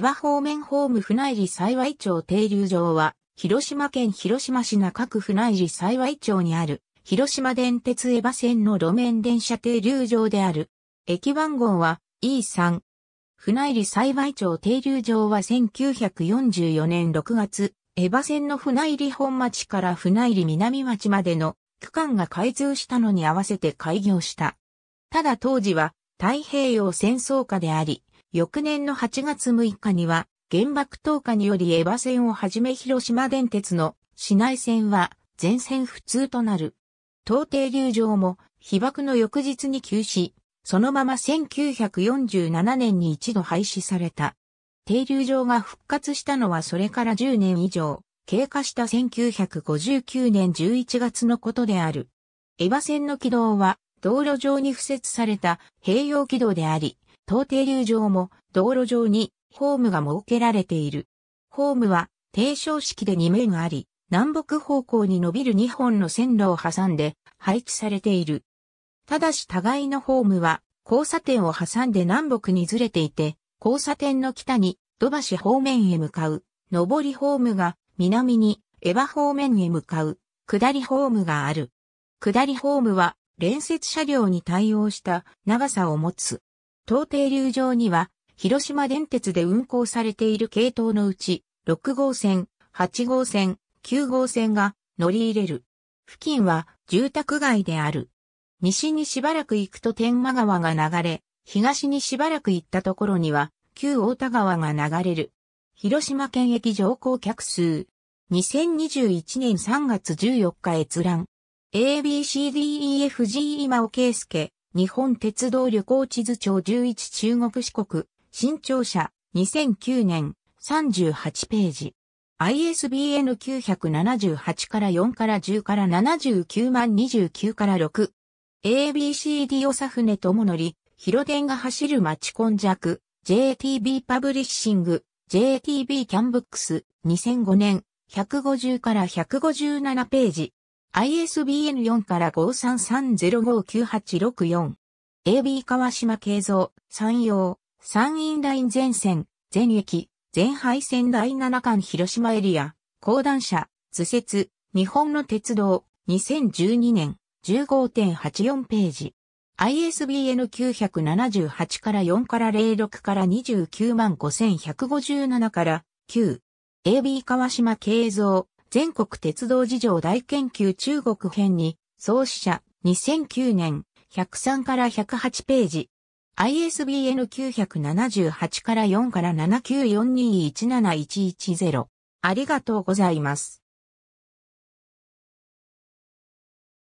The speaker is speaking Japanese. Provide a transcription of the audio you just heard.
ヴァ方面ホーム船入幸町停留場は、広島県広島市中区船入幸町にある、広島電鉄江波線の路面電車停留場である。駅番号は E3。船入幸町停留場は1944年6月、江波線の船入本町から船入南町までの区間が開通したのに合わせて開業した。ただ当時は太平洋戦争下であり、翌年の8月6日には、原爆投下によりエヴァ線をはじめ広島電鉄の市内線は全線不通となる。東停留場も被爆の翌日に休止、そのまま1947年に一度廃止された。停留場が復活したのはそれから10年以上、経過した1959年11月のことである。エヴァ線の軌道は道路上に付設された併用軌道であり、東停留場も道路上にホームが設けられている。ホームは低床式で2面あり、南北方向に伸びる2本の線路を挟んで配置されている。ただし互いのホームは交差点を挟んで南北にずれていて、交差点の北に土橋方面へ向かう、上りホームが南に江場方面へ向かう、下りホームがある。下りホームは連接車両に対応した長さを持つ。東停留場には、広島電鉄で運行されている系統のうち、6号線、8号線、9号線が乗り入れる。付近は住宅街である。西にしばらく行くと天満川が流れ、東にしばらく行ったところには、旧大田川が流れる。広島県駅乗降客数。2021年3月14日閲覧。ABCDEFG 今尾圭介。日本鉄道旅行地図帳11中国四国、新庁舎、2009年、38ページ。ISBN 978から4から10から79万29から6。ABCD おさふねとものり、広電が走る町根弱、JTB パブリッシング、JTB キャンブックス、2005年、150から157ページ。ISBN4 から5 3 3 0 5 9 8 6 4 AB 川島慶三、山陽、山陰ライン全線、全駅、全廃線第7巻広島エリア、高段車図説、日本の鉄道、2012年、15.84ページ。ISBN 978から4から06から29万5157から9。AB 川島慶三、全国鉄道事情大研究中国編に、創始者、2009年、103から108ページ。ISBN 978から4から7942171110。ありがとうございます。